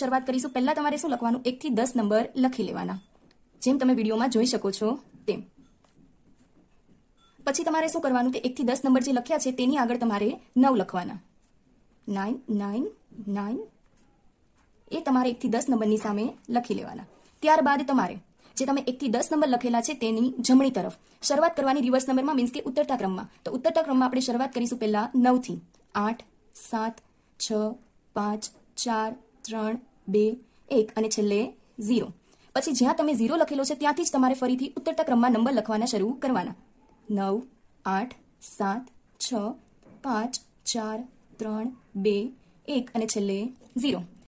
શરૂઆત કરીશું પહેલાં તમારે શું લખવાનું એકથી દસ નંબર લખી લેવાના જેમ તમે વિડીયોમાં જોઈ શકો છો તેમ પછી તમારે શું કરવાનું કે એકથી દસ નંબર જે લખ્યા છે તેની આગળ તમારે નવ લખવાના નાઇન નાઇન નાઇન એ તમારે એકથી દસ નંબરની સામે લખી લેવાના ત્યારબાદ તમારે જે તમે એકથી દસ નંબર લખેલા છે તેની જમણી તરફ શરૂઆત કરવાની રિવર્સ નંબરમાં મીન્સ કે ઉતરતા ક્રમમાં તો ઉતરતા ક્રમમાં આપણે શરૂઆત કરીશું પહેલા નવથી આઠ સાત છ પાંચ ચાર ત્રણ બે એક અને છેલ્લે ઝીરો પછી જ્યાં તમે ઝીરો લખેલો છે ત્યાંથી જ તમારે ફરીથી ઉતરતા ક્રમમાં નંબર લખવાના શરૂ કરવાના નવ આઠ સાત છ પાંચ ચાર ત્રણ બે એક અને છેલ્લે ઝીરો